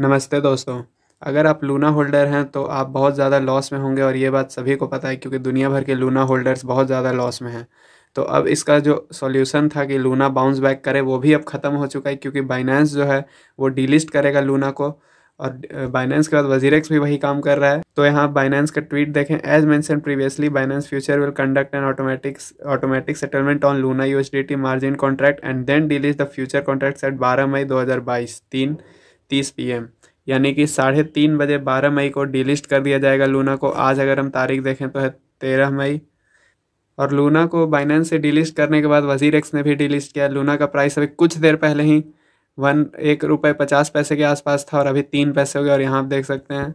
नमस्ते दोस्तों अगर आप लूना होल्डर हैं तो आप बहुत ज़्यादा लॉस में होंगे और ये बात सभी को पता है क्योंकि दुनिया भर के लूना होल्डर्स बहुत ज़्यादा लॉस में हैं तो अब इसका जो सॉल्यूशन था कि लूना बाउंस बैक करे वो भी अब ख़त्म हो चुका है क्योंकि बाइनेंस जो है वो डीलिस्ट करेगा लूना को और बाइनेंस के बाद वजीरेक्स भी वही काम कर रहा है तो यहाँ बाइनेंस का ट्वीट देखें as mentioned previously Binance future will conduct an automatics automatic settlement on Luna U margin contract and then delist the future contract at बारह मई दो हज़ार बाईस तीन तीस पी यानी कि साढ़े तीन बजे बारह मई को डिलिस्ट कर दिया जाएगा लूना को आज अगर हम तारीख देखें तो है तेरह मई और लूना को बाइनेंस से डिलिस्ट करने के बाद वजीर एक्स ने भी डिलिस्ट किया लूना का प्राइस अभी कुछ देर पहले ही वन एक रुपये पचास पैसे के आसपास था और अभी तीन पैसे हो गए और यहाँ आप देख सकते हैं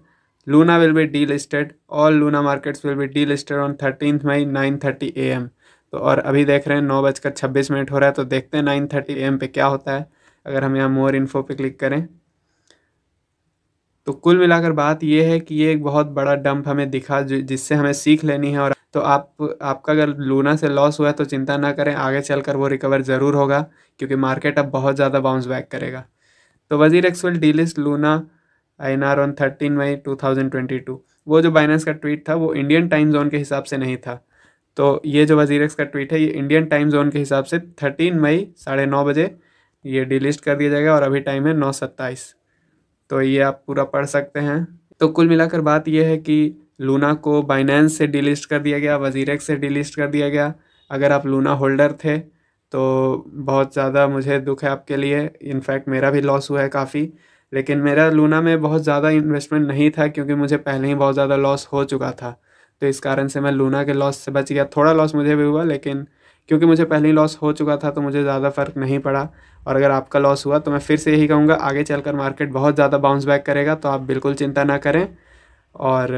Luna will be delisted all Luna markets will be delisted on thirteen May nine thirty A M तो और अभी देख रहे हैं नौ बजकर छब्बीस मिनट हो रहा है तो देखते हैं नाइन थर्टी ए एम पे क्या होता है अगर हम यहाँ मोर इन्फो पे क्लिक करें तो कुल मिलाकर बात यह है कि ये एक बहुत बड़ा डंप हमें दिखा जिससे हमें सीख लेनी है और तो आप आपका अगर लूना से लॉस हुआ है तो चिंता ना करें आगे चलकर वो रिकवर ज़रूर होगा क्योंकि मार्केट अब बहुत ज़्यादा बाउंस बैक करेगा तो Wazir X de delist Luna I N R on thirteen May two thousand twenty two वो जो बाइनेंस का ट्वीट था वो इंडियन टाइम जोन के हिसाब से नहीं था तो ये जो वजीर एक्स का ट्वीट है ये इंडियन टाइम जोन के हिसाब से थर्टीन मई साढ़े नौ बजे ये डिलिस्ट कर दिया जाएगा और अभी टाइम है नौ सत्ताईस तो ये आप पूरा पढ़ सकते हैं तो कुल मिलाकर बात यह है कि लूना को बाइनेंस से डिलिस्ट कर दिया गया वजीरेक से डिलिस्ट कर दिया गया अगर आप लूना होल्डर थे तो बहुत ज़्यादा मुझे दुख है आपके लिए इनफैक्ट मेरा भी लॉस हुआ है काफ़ी लेकिन मेरा लूना में बहुत ज़्यादा इन्वेस्टमेंट नहीं था क्योंकि मुझे पहले ही बहुत ज़्यादा लॉस हो चुका था तो इस कारण से मैं लूना के लॉस से बच गया थोड़ा लॉस मुझे भी हुआ लेकिन क्योंकि मुझे पहले ही लॉस हो चुका था तो मुझे ज़्यादा फ़र्क नहीं पड़ा और अगर आपका लॉस हुआ तो मैं फिर से यही कहूँगा आगे चलकर मार्केट बहुत ज़्यादा बाउंस बैक करेगा तो आप बिल्कुल चिंता ना करें और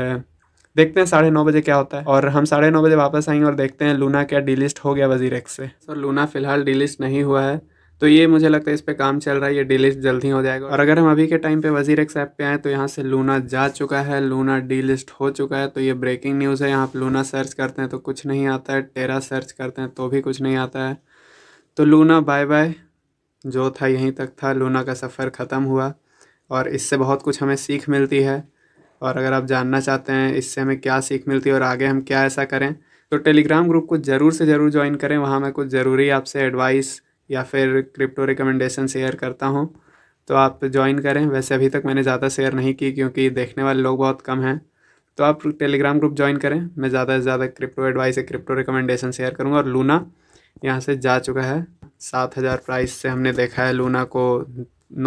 देखते हैं साढ़े नौ बजे क्या होता है और हम साढ़े नौ बजे वापस आएंगे और देखते हैं लूना क्या डीलिस्ट हो गया वजीर एक्स से सर लूना फ़िलहाल डीलिस्ट नहीं हुआ है तो ये मुझे लगता है इस पर काम चल रहा है ये डीलिस्ट जल्द ही हो जाएगा और अगर हम अभी के टाइम पे वजीर एक्स ऐप पे आए तो यहाँ से लूना जा चुका है लूना डीलिस्ट हो चुका है तो ये ब्रेकिंग न्यूज़ है यहाँ आप लूना सर्च करते हैं तो कुछ नहीं आता है टेरा सर्च करते हैं तो भी कुछ नहीं आता है तो लूना बाय बाय जो था यहीं तक था लूना का सफ़र ख़त्म हुआ और इससे बहुत कुछ हमें सीख मिलती है और अगर आप जानना चाहते हैं इससे हमें क्या सीख मिलती है और आगे हम क्या ऐसा करें तो टेलीग्राम ग्रुप को ज़रूर से ज़रूर ज्वाइन करें वहाँ मैं कुछ ज़रूरी आपसे एडवाइस या फिर क्रिप्टो रिकमेंडेशन शेयर करता हूँ तो आप ज्वाइन करें वैसे अभी तक मैंने ज़्यादा शेयर नहीं की क्योंकि देखने वाले लोग बहुत कम हैं तो आप टेलीग्राम ग्रुप ज्वाइन करें मैं ज़्यादा से ज़्यादा क्रिप्टो एडवाइस या क्रिप्टो रिकमेंडेशन शेयर करूँगा और लूना यहाँ से जा चुका है सात हज़ार प्राइस से हमने देखा है लूना को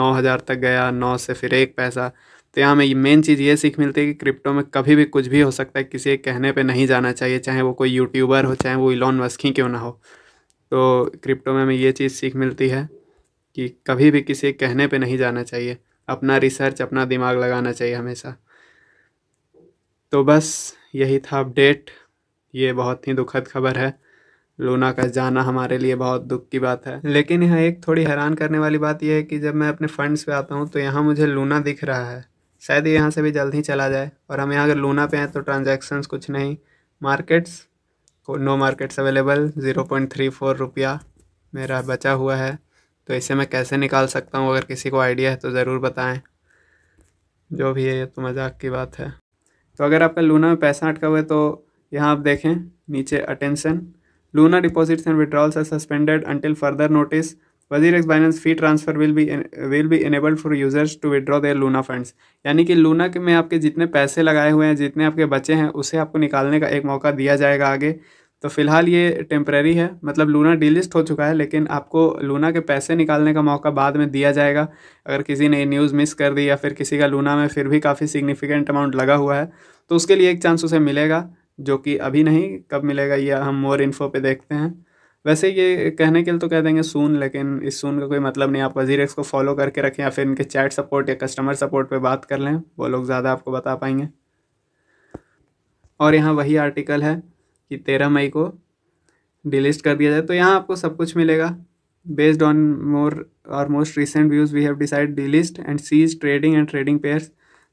नौ हज़ार तक गया नौ से फिर एक पैसा तो यहाँ हमें मेन चीज़ ये सीख मिलती है कि क्रिप्टो में कभी भी कुछ भी हो सकता है किसी के कहने पर नहीं जाना चाहिए चाहे वो कोई यूट्यूबर हो चाहे वो इलॉन मस्की क्यों ना हो तो क्रिप्टो में हमें ये चीज़ सीख मिलती है कि कभी भी किसी कहने पे नहीं जाना चाहिए अपना रिसर्च अपना दिमाग लगाना चाहिए हमेशा तो बस यही था अपडेट ये बहुत ही दुखद खबर है लूना का जाना हमारे लिए बहुत दुख की बात है लेकिन यहाँ एक थोड़ी हैरान करने वाली बात यह है कि जब मैं अपने फंड्स पे आता हूँ तो यहाँ मुझे लूना दिख रहा है शायद ये यहाँ से भी जल्द ही चला जाए और हम यहाँ अगर लूना पे हैं तो ट्रांजेक्शन्स कुछ नहीं markets no markets available zero point three four रुपया मेरा बचा हुआ है तो इसे मैं कैसे निकाल सकता हूँ अगर किसी को आइडिया है तो ज़रूर बताएं जो भी है ये तो मजाक की बात है तो अगर आपका लूना में पैसा अटका हुआ है तो यहाँ आप देखें नीचे attention Luna deposits and withdrawals are suspended until further notice वजीरक Binance fee transfer will be will be enabled for users to withdraw their Luna funds यानी कि लूना के में आपके जितने पैसे लगाए हुए हैं जितने आपके बचे हैं उसे आपको निकालने का एक मौका दिया जाएगा आगे तो फिलहाल ये टेम्प्रेरी है मतलब लूना डिलिस्ट हो चुका है लेकिन आपको लूना के पैसे निकालने का मौका बाद में दिया जाएगा अगर किसी ने न्यूज़ मिस कर दी या फिर किसी का लूना में फिर भी काफ़ी सिग्निफिकेंट अमाउंट लगा हुआ है तो उसके लिए एक चांस उसे मिलेगा जो कि अभी नहीं कब मिलेगा यह हम मोर इन्फो पे देखते हैं वैसे ये कहने के लिए तो कह देंगे सून लेकिन इस सून का कोई मतलब नहीं आप वजीर को फॉलो करके रखें या फिर इनके चैट सपोर्ट या कस्टमर सपोर्ट पे बात कर लें वो लोग ज़्यादा आपको बता पाएंगे और यहाँ वही आर्टिकल है कि तेरह मई को डिलीस्ट कर दिया जाए तो यहाँ आपको सब कुछ मिलेगा बेस्ड ऑन मोर और most recent views we have decide delist and cease trading and trading pairs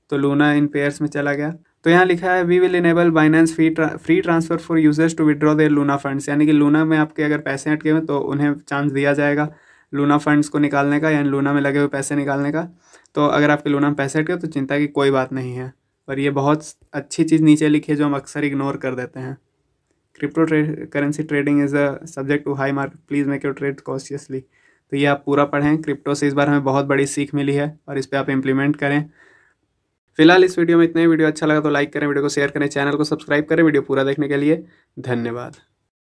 तो लूना इन पेयर्स में चला गया तो यहाँ लिखा है we will enable Binance fee free transfer for users to withdraw their Luna funds यानी कि लूना में आपके अगर पैसे अटके हुए तो उन्हें चांस दिया जाएगा लूना फंड्स को निकालने का यानी लूना में लगे हुए पैसे निकालने का तो अगर आपके लूना में पैसे अटके तो चिंता की कोई बात नहीं है और ये बहुत अच्छी चीज़ नीचे लिखी है जो हम अक्सर इग्नोर कर देते हैं crypto trade currency trading is a subject to high market please make your trade cautiously तो ये आप पूरा पढ़ें क्रिप्टो से इस बार हमें बहुत बड़ी सीख मिली है और इस पर आप इम्प्लीमेंट करें फिलहाल इस वीडियो में इतना ही वीडियो अच्छा लगा तो लाइक करें वीडियो को शेयर करें चैनल को सब्सक्राइब करें वीडियो पूरा देखने के लिए धन्यवाद